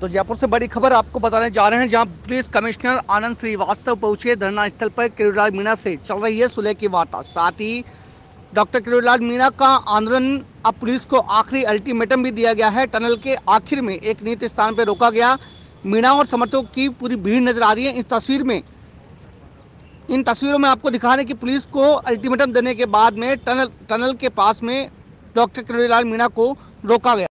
तो जयपुर से बड़ी खबर आपको बताने जा रहे हैं जहां पुलिस कमिश्नर आनंद श्रीवास्तव पहुंचे धरना स्थल पर किरोलाल मीणा से चल रही है सुलह की वार्ता साथ ही डॉक्टर किरोलाल मीणा का आंदोलन अब पुलिस को आखिरी अल्टीमेटम भी दिया गया है टनल के आखिर में एक नियत स्थान पर रोका गया मीणा और समर्थकों की पूरी भीड़ नजर आ रही है इस तस्वीर में इन तस्वीरों में आपको दिखा रहे हैं कि पुलिस को अल्टीमेटम देने के बाद में टनल टनल के पास में डॉक्टर किरोड़ीलाल मीणा को रोका गया